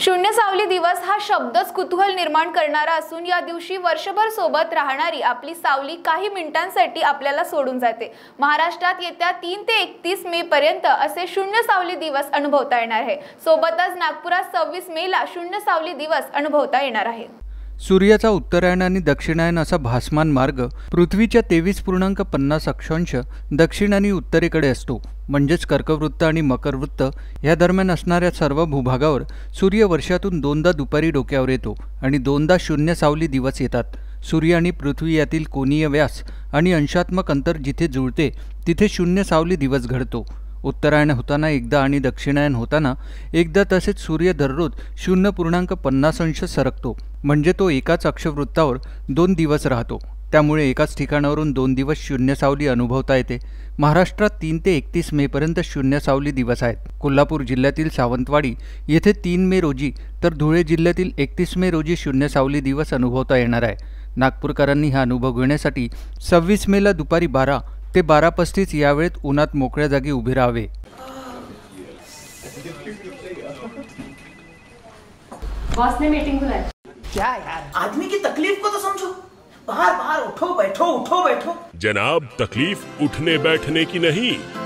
शून्य सावली दिवस हा शब्दच कुतूहल निर्माण करणारा असून या दिवशी वर्षभर सोबत राहणारी आपली सावली काही मिनिटांसाठी आपल्याला सोडून जाते महाराष्ट्रात येत्या तीन ते एकतीस मे पर्यंत असे शून्य सावली दिवस अनुभवता येणार आहे सोबतच नागपुरात सव्वीस मेला शून्य सावली दिवस अनुभवता येणार आहे सूर्याचा उत्तरायण आणि दक्षिणायन असा भासमान मार्ग पृथ्वीच्या तेवीस पूर्णांक पन्नास अक्षांश दक्षिण आणि उत्तरेकडे असतो म्हणजेच कर्कवृत्त आणि मकरवृत्त या दरम्यान असणाऱ्या सर्व भूभागावर सूर्य वर्षातून दोनदा दुपारी डोक्यावर येतो आणि दोनदा शून्य सावली दिवस येतात सूर्य आणि पृथ्वी यातील कोनीय व्यास आणि अंशात्मक अंतर जिथे जुळते तिथे शून्य सावली दिवस घडतो उत्तरायण होताना एकदा आणि दक्षिणायन होताना एकदा तसेच सूर्य दररोज शून्य पूर्णांक पन्नास अंश सरकतो म्हणजे तो एकाच अक्षवृत्तावर दोन दिवस राहतो त्यामुळे एकाच ठिकाणावरून दोन दिवस शून्य सावली अनुभवता येते महाराष्ट्रात तीन ते एकतीस मेपर्यंत शून्य सावली दिवस आहेत कोल्हापूर जिल्ह्यातील सावंतवाडी येथे तीन मे रोजी तर धुळे जिल्ह्यातील एकतीस मे रोजी शून्य सावली दिवस अनुभवता येणार आहे नागपूरकरांनी हा अनुभव घेण्यासाठी सव्वीस मेला दुपारी बारा ते बारा पस्तीस यावेळेत उन्हात मोकळ्या जागी उभे राहावे बॉस ने मीटिंग बुलाई क्या यार आदमी की तकलीफ को तो समझो बाहर बाहर उठो बैठो उठो बैठो जनाब तकलीफ उठने बैठने की नहीं